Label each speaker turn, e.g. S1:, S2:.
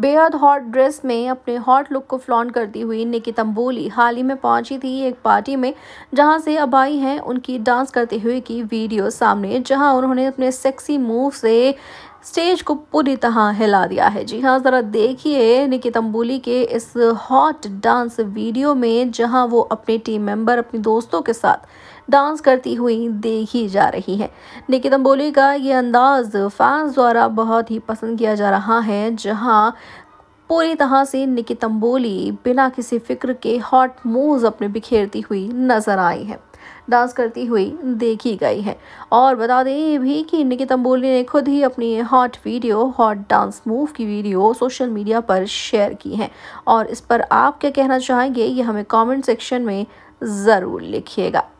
S1: बेहद hot dress में अपने हॉट लुक को फ्लॉन्ट करती हुई निकी तंबोली हाल ही में पहुंची थी एक पार्टी में जहां से अब आई हैं उनकी डांस करते हुए की वीडियो सामने जहां उन्होंने अपने सेक्सी मूव से स्टेज को पूरी तरह हिला दिया है जी हाँ ज़रा देखिए निकित अम्बुली के इस हॉट डांस वीडियो में जहाँ वो अपने टीम मेंबर अपने दोस्तों के साथ डांस करती हुई देखी जा रही है निकित अम्बोली का ये अंदाज़ फैंस द्वारा बहुत ही पसंद किया जा रहा है जहाँ पूरी तरह से निकित अम्बोली बिना किसी फिक्र के हॉट मूव्स अपने बिखेरती हुई नजर आई है डांस करती हुई देखी गई है और बता दें ये भी कि निकी तंबोली ने खुद ही अपनी hot video hot dance move की वीडियो सोशल मीडिया पर शेयर की है और इस पर आप क्या कहना चाहेंगे ये हमें कॉमेंट सेक्शन
S2: में ज़रूर लिखिएगा